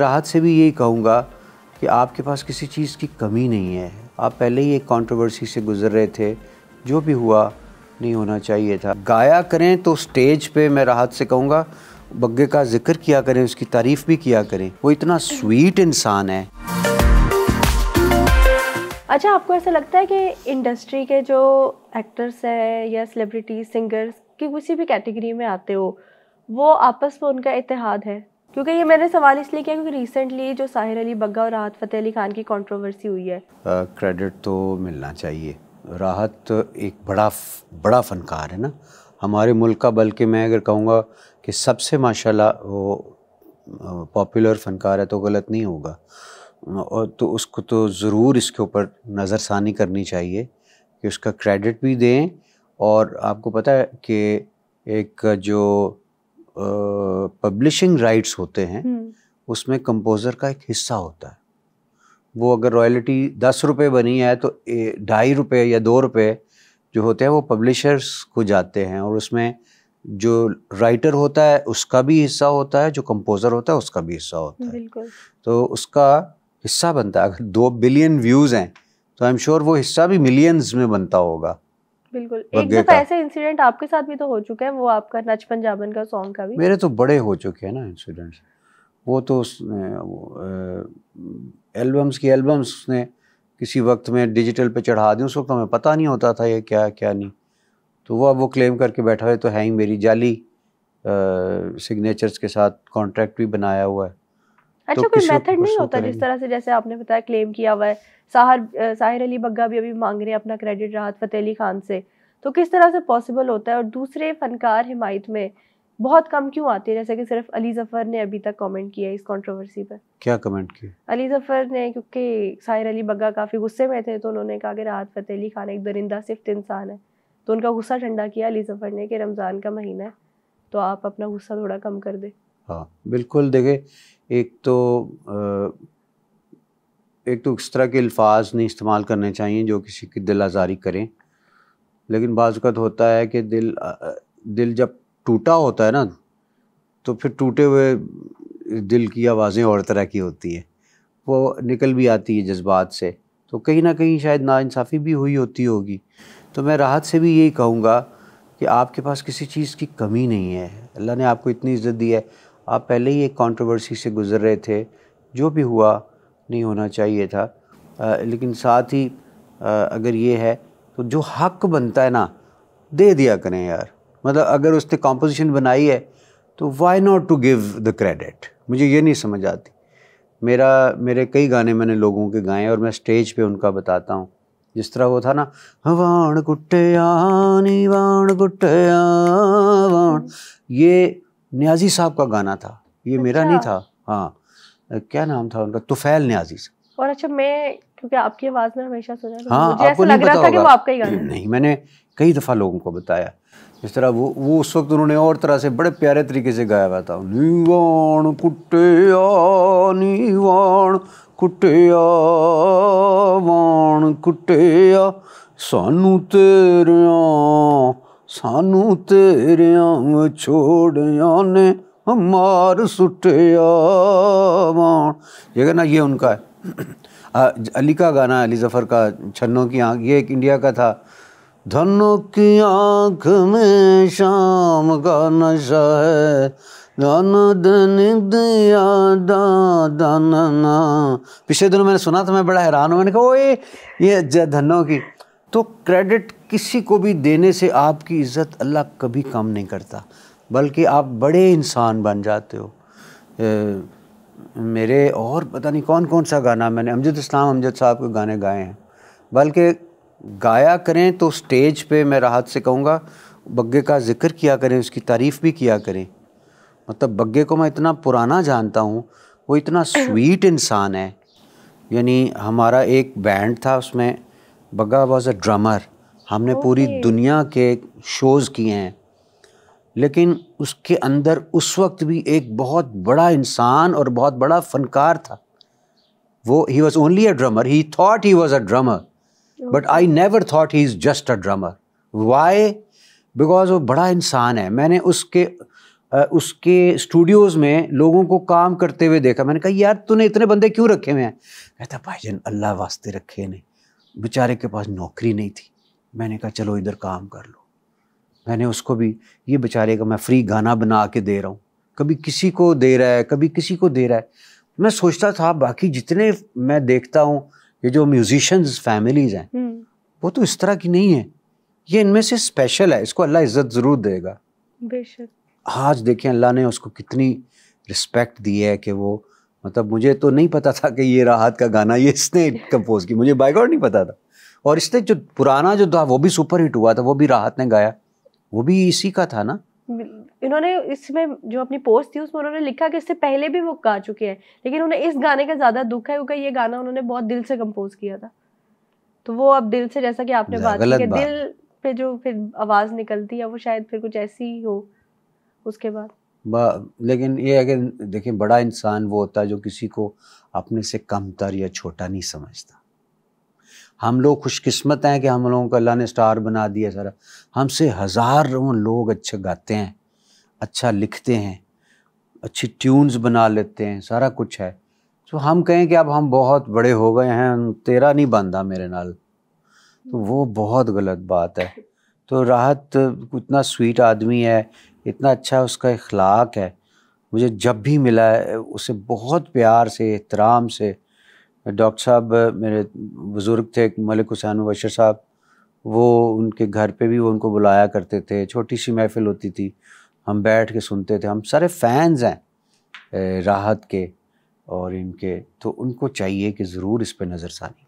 राहत से भी यही कहूँगा कि आपके पास किसी चीज़ की कमी नहीं है आप पहले ही एक कॉन्ट्रोवर्सी से गुजर रहे थे जो भी हुआ नहीं होना चाहिए था गाया करें तो स्टेज पे मैं राहत से कहूँगा बग्गे का जिक्र किया करें उसकी तारीफ़ भी किया करें वो इतना स्वीट इंसान है अच्छा आपको ऐसा लगता है कि इंडस्ट्री के जो एक्टर्स हैं या सेलिब्रिटी सिंगर्स की किसी भी कैटेगरी में आते हो वो आपस में उनका इतिहाद है क्योंकि ये मैंने सवाल इसलिए किया क्योंकि रिसेंटली जो साहिर अली बग्गा और राहत फ़तेह अली खान की कंट्रोवर्सी हुई है क्रेडिट तो मिलना चाहिए राहत एक बड़ा बड़ा फनकार है ना हमारे मुल्क का बल्कि मैं अगर कहूँगा कि सबसे माशाल्लाह वो पॉपुलर फनकार है तो गलत नहीं होगा और तो उसको तो ज़रूर इसके ऊपर नज़रसानी करनी चाहिए कि उसका क्रेडिट भी दें और आपको पता है कि एक जो पब्लिशिंग राइट्स होते हैं हम्म। उसमें कंपोज़र का एक हिस्सा होता है वो अगर रॉयल्टी दस रुपये बनी है तो ढाई रुपये या दो रुपये जो होते हैं वो पब्लिशर्स को जाते हैं और उसमें जो राइटर होता है उसका भी हिस्सा होता है जो कंपोज़र होता है उसका भी हिस्सा होता है तो उसका हिस्सा बनता है अगर दो बिलियन व्यूज़ हैं तो आई एम श्योर वो हिस्सा भी मिलियंस में बनता होगा बिल्कुल एक दफा ऐसे इंसिडेंट आपके साथ भी तो हो चुका है वो आपका नच पंजाबन का सॉन्ग का भी मेरे तो बड़े हो चुके हैं ना इंसिडेंट्स वो तो एल्बम्स की एल्बम्स ने किसी वक्त में डिजिटल पे चढ़ा दी उस वक्त हमें पता नहीं होता था ये क्या क्या नहीं तो वो अब वो क्लेम करके बैठा हुआ है तो है ही मेरी जाली सिग्नेचर्स के साथ कॉन्ट्रैक्ट भी बनाया हुआ है अच्छा तो कोई मेथड नहीं होता जिस तरह से जैसे आपने बताया क्लेम किया हुआ है साहर साहिर अली बग्गा भी अभी मांग रहे हैं अपना क्रेडिट राहत फतेह अली खान से तो किस तरह से पॉसिबल होता है और दूसरे फनकार हिमायत में बहुत कम क्यों आते हैं जैसे कि सिर्फ अली जफर ने अभी तक कमेंट किया है इस कंट्रोवर्सी पर क्या कमेंट किया अली जफर ने क्योंकि साहिर अली बग्गा काफ़ी गुस्से में थे तो उन्होंने कहा कि राहत फतेह अली खान एक दरिंदा सिफ्ट इंसान है तो उनका गुस्सा ठंडा किया अली जफर ने कि रमज़ान का महीना है तो आप अपना गुस्सा थोड़ा कम कर दे हाँ बिल्कुल देखे एक तो एक तो इस तरह के अल्फाज नहीं इस्तेमाल करने चाहिए जो किसी की दिल आज़ारी करें लेकिन बाज़त होता है कि दिल दिल जब टूटा होता है ना तो फिर टूटे हुए दिल की आवाज़ें और तरह की होती हैं वो निकल भी आती है जज्बात से तो कहीं ना कहीं शायद नाानसाफ़ी भी हुई होती होगी तो मैं राहत से भी यही कहूँगा कि आपके पास किसी चीज़ की कमी नहीं है अल्लाह ने आपको इतनी इज़्ज़त दी है आप पहले ही एक कंट्रोवर्सी से गुजर रहे थे जो भी हुआ नहीं होना चाहिए था आ, लेकिन साथ ही आ, अगर ये है तो जो हक बनता है ना दे दिया करें यार मतलब अगर उसने कॉम्पोजिशन बनाई है तो why not to give the credit मुझे ये नहीं समझ आती मेरा मेरे कई गाने मैंने लोगों के गाए और मैं स्टेज पे उनका बताता हूँ जिस तरह वो था ना वाण नी वाण गुट्टे वाण ये न्याजी साहब का गाना था ये अच्छा। मेरा नहीं अच्छा। था हाँ क्या नाम था उनका तुफैल न्याजी साहब और अच्छा मैं क्योंकि आपकी आवाज़ में हमेशा सुना हाँ मुझे आपको नहीं लग रहा था कि वो आपका ही गाना नहीं मैंने कई दफ़ा लोगों को बताया इस तरह वो वो उस वक्त उन्होंने और तरह से बड़े प्यारे तरीके से गाया हुआ था निवाण कुटे निवाण कुटे वाण कुटे सानू तेरिया सानू तेरिया छोड़िया ने मार सुटिया ये गाना ये उनका है अली का गाना अली ज़फ़र का छन्नों की आँख ये एक इंडिया का था धनों की आँख में शाम का नशा है दाना दन दिया दाना ना पिछले दिनों मैंने सुना था मैं बड़ा हैरान हूँ मैंने कहा ओए ये धनों की तो क्रेडिट किसी को भी देने से आपकी इज़्ज़त अल्लाह कभी कम नहीं करता बल्कि आप बड़े इंसान बन जाते हो ए, मेरे और पता नहीं कौन कौन सा गाना मैंने अमजद इस्लाम अमजद साहब के गाने गाए हैं बल्कि गाया करें तो स्टेज पे मैं राहत से कहूँगा बग्गे का जिक्र किया करें उसकी तारीफ़ भी किया करें मतलब बग्गे को मैं इतना पुराना जानता हूँ वो इतना स्वीट इंसान है यानी हमारा एक बैंड था उसमें बग्गा वॉज अ ड्रमर हमने पूरी दुनिया के शोज़ किए हैं लेकिन उसके अंदर उस वक्त भी एक बहुत बड़ा इंसान और बहुत बड़ा फनकार था वो he was only a drummer he thought he was a drummer but I never thought he is just a drummer why because वो बड़ा इंसान है मैंने उसके उसके स्टूडियोज़ में लोगों को काम करते हुए देखा मैंने कहा यार तूने इतने बंदे क्यों रखे हुए हैं कहता भाईजान अल्लाह वास्ते रखे नहीं बेचारे के पास नौकरी नहीं थी मैंने कहा चलो इधर काम कर लो मैंने उसको भी ये बेचारे का मैं फ्री गाना बना के दे रहा हूँ कभी किसी को दे रहा है कभी किसी को दे रहा है मैं सोचता था बाकी जितने मैं देखता हूँ ये जो म्यूजिशंस फैमिलीज़ हैं हम्म। वो तो इस तरह की नहीं है ये इनमें से स्पेशल है इसको अल्लाह इज़्ज़त ज़रूर देगा बेशक आज देखें अल्लाह ने उसको कितनी रिस्पेक्ट दी है कि वो मतलब मुझे तो नहीं पता था कि ये राहत का गाना ये इसने कंपोज किया मुझे बाइकआउट नहीं पता था और इसलिए जो पुराना जो था वो भी सुपर हिट हुआ था वो भी राहत ने गाया वो भी इसी का था ना इन्होंने इसमें जो अपनी पोस्ट थी उसमें उन्होंने लिखा कि इससे पहले भी वो गा चुके हैं लेकिन उन्हें इस गाने का ज़्यादा दुख है क्योंकि ये गाना उन्होंने बहुत दिल से कंपोज किया था तो वो अब दिल से जैसा कि आपने बात की कि दिल पे जो फिर आवाज़ निकलती है वो शायद फिर कुछ ऐसी हो उसके बाद लेकिन ये अगर देखें बड़ा इंसान वो होता है जो किसी को अपने से कमतर या छोटा नहीं समझता हम लोग खुशकिस्मत हैं कि हम लोगों को अल्लाह ने स्टार बना दिया सारा हमसे हज़ारों लोग अच्छे गाते हैं अच्छा लिखते हैं अच्छी ट्यून्स बना लेते हैं सारा कुछ है तो हम कहें कि अब हम बहुत बड़े हो गए हैं तेरा नहीं बनता मेरे नाल तो वो बहुत गलत बात है तो राहत इतना स्वीट आदमी है इतना अच्छा उसका इखलाक है मुझे जब भी मिला है उसे बहुत प्यार से एहतराम से डॉक्टर साहब मेरे बुज़ुर्ग थे मलिक हुसैन मुबशर साहब वो उनके घर पे भी वो उनको बुलाया करते थे छोटी सी महफिल होती थी हम बैठ के सुनते थे हम सारे फैंस हैं राहत के और इनके तो उनको चाहिए कि ज़रूर इस पर नज़रसानी